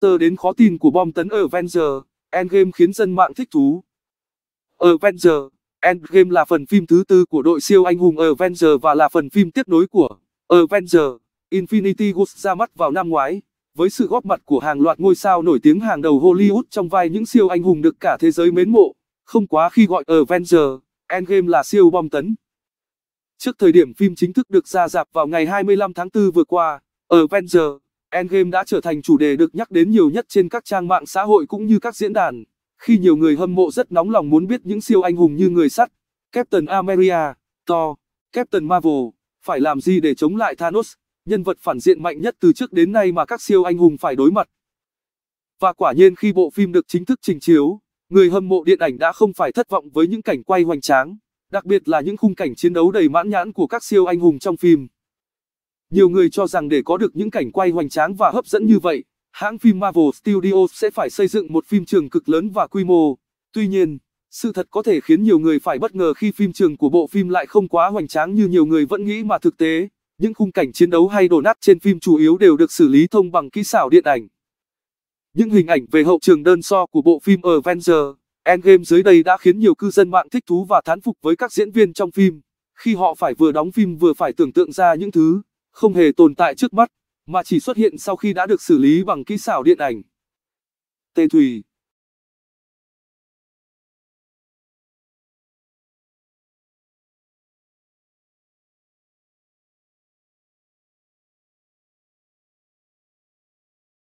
Tơ đến khó tin của bom tấn Avenger, Endgame khiến dân mạng thích thú. Avenger, Endgame là phần phim thứ tư của đội siêu anh hùng Avenger và là phần phim tiếp nối của Avenger, Infinity Wars ra mắt vào năm ngoái, với sự góp mặt của hàng loạt ngôi sao nổi tiếng hàng đầu Hollywood trong vai những siêu anh hùng được cả thế giới mến mộ, không quá khi gọi Avenger, Endgame là siêu bom tấn. Trước thời điểm phim chính thức được ra rạp vào ngày 25 tháng 4 vừa qua, Avenger, Endgame đã trở thành chủ đề được nhắc đến nhiều nhất trên các trang mạng xã hội cũng như các diễn đàn, khi nhiều người hâm mộ rất nóng lòng muốn biết những siêu anh hùng như người sắt, Captain America, Thor, Captain Marvel, phải làm gì để chống lại Thanos, nhân vật phản diện mạnh nhất từ trước đến nay mà các siêu anh hùng phải đối mặt. Và quả nhiên khi bộ phim được chính thức trình chiếu, người hâm mộ điện ảnh đã không phải thất vọng với những cảnh quay hoành tráng, đặc biệt là những khung cảnh chiến đấu đầy mãn nhãn của các siêu anh hùng trong phim. Nhiều người cho rằng để có được những cảnh quay hoành tráng và hấp dẫn như vậy, hãng phim Marvel Studios sẽ phải xây dựng một phim trường cực lớn và quy mô. Tuy nhiên, sự thật có thể khiến nhiều người phải bất ngờ khi phim trường của bộ phim lại không quá hoành tráng như nhiều người vẫn nghĩ mà thực tế, những khung cảnh chiến đấu hay đổ nát trên phim chủ yếu đều được xử lý thông bằng kỹ xảo điện ảnh. Những hình ảnh về hậu trường đơn so của bộ phim Avengers Endgame dưới đây đã khiến nhiều cư dân mạng thích thú và thán phục với các diễn viên trong phim, khi họ phải vừa đóng phim vừa phải tưởng tượng ra những thứ không hề tồn tại trước mắt, mà chỉ xuất hiện sau khi đã được xử lý bằng kỹ xảo điện ảnh. Tê Thùy